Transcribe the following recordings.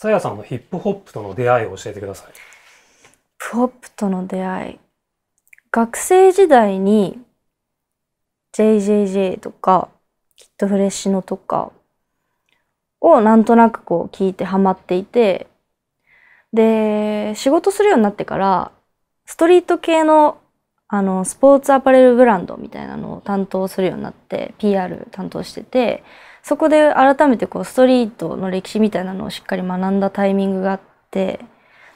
さやさんのヒップホップとの出会いを教えてください。ヒップホップとの出会い。学生時代に JJJ とか、きっとフレッシュのとかをなんとなくこう聞いてハマっていて、で、仕事するようになってから、ストリート系のあのスポーツアパレルブランドみたいなのを担当するようになって PR 担当しててそこで改めてこうストリートの歴史みたいなのをしっかり学んだタイミングがあって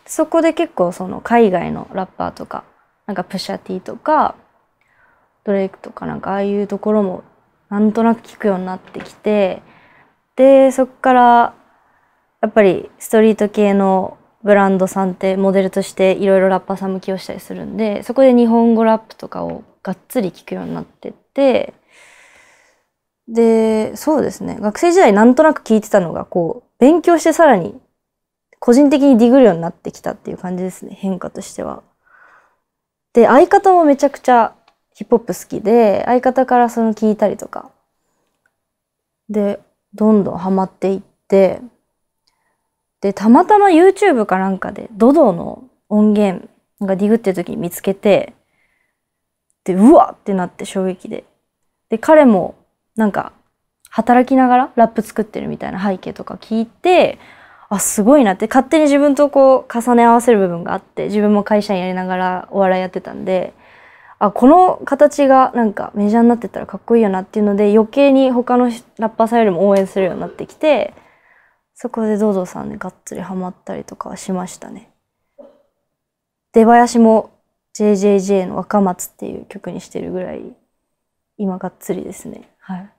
そこで結構その海外のラッパーとかなんかプシャティとかドレイクとかなんかああいうところもなんとなく聞くようになってきてでそこからやっぱりストリート系のブランドさんってモデルとしていろいろラッパーさん向きをしたりするんでそこで日本語ラップとかをがっつり聞くようになってってでそうですね学生時代なんとなく聞いてたのがこう勉強してさらに個人的にディグるようになってきたっていう感じですね変化としては。で相方もめちゃくちゃヒップホップ好きで相方からその聞いたりとかでどんどんハマっていって。で、たまたま YouTube かなんかで、ドドの音源がディグってる時に見つけて、で、うわってなって衝撃で。で、彼も、なんか、働きながらラップ作ってるみたいな背景とか聞いて、あ、すごいなって、勝手に自分とこう、重ね合わせる部分があって、自分も会社員やりながらお笑いやってたんで、あこの形がなんかメジャーになってたらかっこいいよなっていうので余計に他のラッパーさんよりも応援するようになってきてそこで ZOZO さんでがっつりハマったりとかはしましたね。出囃子も JJJ の「若松」っていう曲にしてるぐらい今がっつりですね。はい